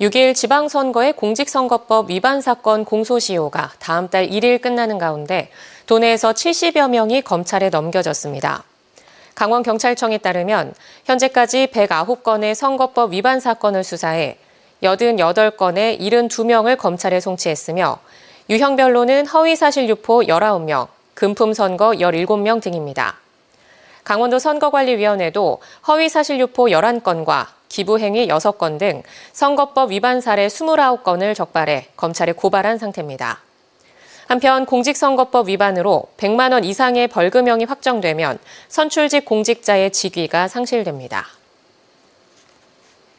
6일 지방선거의 공직선거법 위반 사건 공소시효가 다음 달 1일 끝나는 가운데 도내에서 70여 명이 검찰에 넘겨졌습니다. 강원경찰청에 따르면 현재까지 109건의 선거법 위반 사건을 수사해 88건의 72명을 검찰에 송치했으며 유형별로는 허위사실 유포 19명, 금품선거 17명 등입니다. 강원도 선거관리위원회도 허위사실 유포 11건과 기부행위 6건 등 선거법 위반 사례 29건을 적발해 검찰에 고발한 상태입니다. 한편 공직선거법 위반으로 100만 원 이상의 벌금형이 확정되면 선출직 공직자의 직위가 상실됩니다.